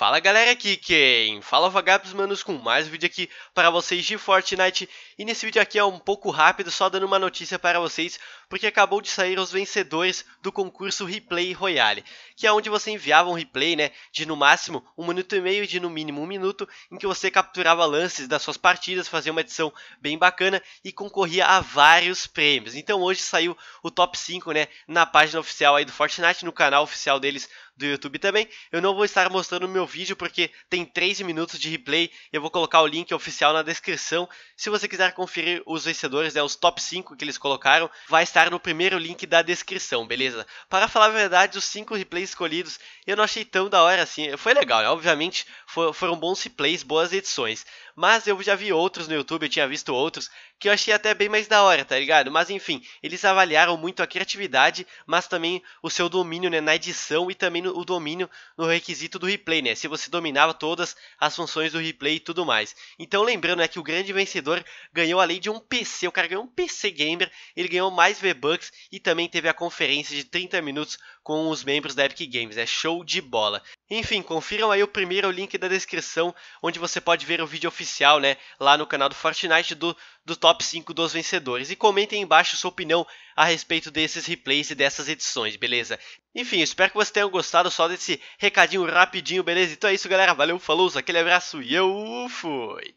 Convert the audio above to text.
Fala galera aqui quem? Fala Vagabos Manos com mais um vídeo aqui para vocês de Fortnite E nesse vídeo aqui é um pouco rápido, só dando uma notícia para vocês Porque acabou de sair os vencedores do concurso Replay Royale Que é onde você enviava um replay, né, de no máximo um minuto e meio e de no mínimo um minuto Em que você capturava lances das suas partidas, fazia uma edição bem bacana E concorria a vários prêmios Então hoje saiu o top 5, né, na página oficial aí do Fortnite, no canal oficial deles do YouTube também. Eu não vou estar mostrando o meu vídeo porque tem 13 minutos de replay. Eu vou colocar o link oficial na descrição. Se você quiser conferir os vencedores, né, os top 5 que eles colocaram, vai estar no primeiro link da descrição, beleza? Para falar a verdade, os 5 replays escolhidos eu não achei tão da hora assim. Foi legal, né? Obviamente foram bons replays, boas edições. Mas eu já vi outros no YouTube, eu tinha visto outros, que eu achei até bem mais da hora, tá ligado? Mas enfim, eles avaliaram muito a criatividade, mas também o seu domínio né, na edição e também no o domínio no requisito do replay, né? Se você dominava todas as funções do replay e tudo mais. Então, lembrando, é que o grande vencedor ganhou além de um PC, o cara ganhou um PC Gamer, ele ganhou mais V-Bucks e também teve a conferência de 30 minutos com os membros da Epic Games, é né? show de bola. Enfim, confiram aí o primeiro link da descrição, onde você pode ver o vídeo oficial, né, lá no canal do Fortnite do, do top 5 dos vencedores. E comentem embaixo sua opinião a respeito desses replays e dessas edições, beleza? Enfim, espero que vocês tenham gostado só desse recadinho rapidinho, beleza? Então é isso, galera. Valeu, falou, aquele abraço e eu fui!